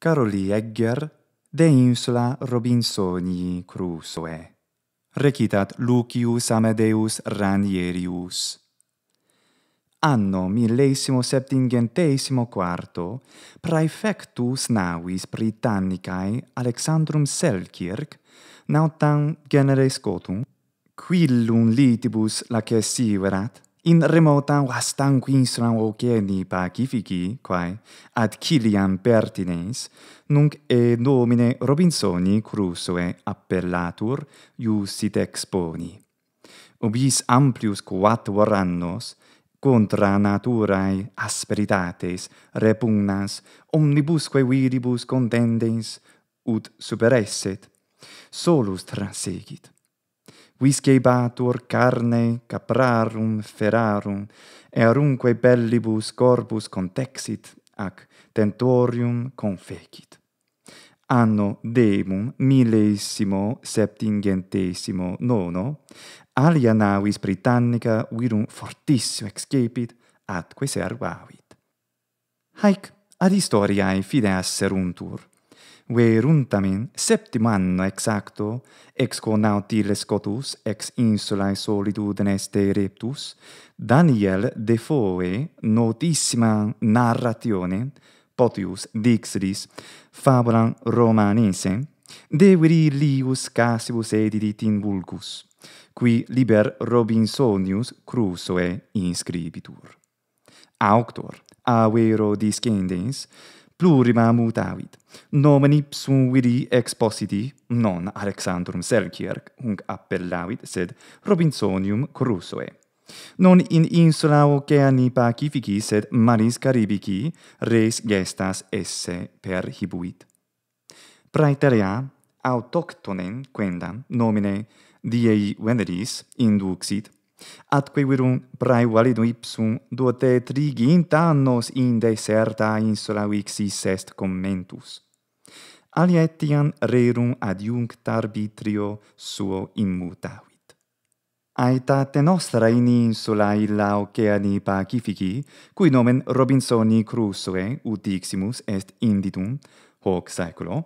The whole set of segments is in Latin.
Caroli Egger de insula Robinsoni Crusoe recitat Lucius Amedeus Ranierius Anno millesimo septingentesimo quarto praefectus navis Britannicae Alexandrum Selkirk nautam genere scotum quillum litibus lacessiverat in remotam vastam quinstram oceani Pacifici, quae ad Cilian pertinens, nunc e nomine Robinsoni Crusoe appellatur iusit exponi. Obis amplius quattuor annos, contra naturae asperitates repugnas omnibusque viribus contendens ut superesset, solus transegit viscebatur carne caprarum ferarum erunque bellibus corpus contexit ac tentorium confecit anno demum millesimo septingentesimo nono alia navis britannica virum fortissimo excepit atque servavit haec ad historiae fide asseruntur veruntamen septim anno exacto ex conautiles cotus ex insulae solitudine este reptus daniel de foe notissima narratione potius dixris fabulam romanense de viri lius casibus edit in vulgus qui liber robinsonius crusoe inscribitur auctor a vero discendens plurima mutavit. Nomen ipsum viri expositi, non Alexandrum Selkirk, hunc appellavit, sed Robinsonium Crusoe. Non in insula oceani pacifici, sed maris caribici, res gestas esse per hibuit. Praeterea, autoctonen quendam, nomine diei veneris, induxit, atque virum prae validum ipsum duote trigint annos in deserta insula vixis est commentus. Alia etiam rerum adiunct arbitrio suo immutavit. Aetate nostra in insula illa oceani pacifici, cui nomen Robinsoni Crusoe utiximus est inditum, hoc saeculo,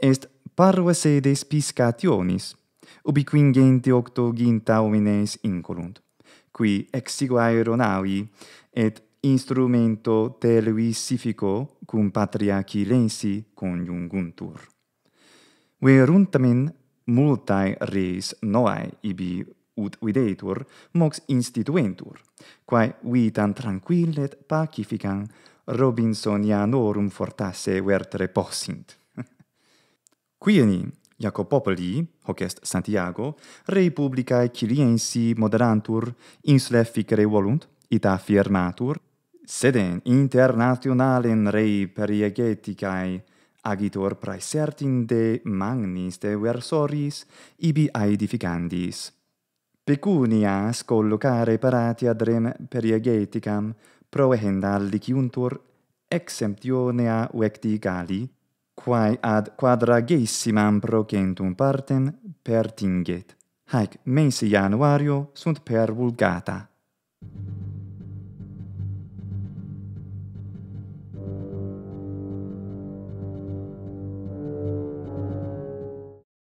est parve sedes piscationis – ubi quingenti octo ginta homines incolunt, qui ex sigo aeronavi et instrumento televisifico cum patria cilensi coniunguntur. Veruntamen multae reis noae ibi ut videtur mox instituentur, quae vitam tranquillet pacifican Robinsonianorum fortasse vertere possint. Quieni Jacopopoli, hoc est Santiago, rei publicae ciliensi moderantur, insule ficere volunt, ita firmatur, seden internationalen rei periegeticae agitor praesertim de magnis de versoris ibi aedificandis. Pecunias collocare parati ad rem periegeticam proehenda liciuntur exemptionea vecti galli, quae ad quadragesimam procentum partem pertinget. Haec mensi januario sunt per vulgata.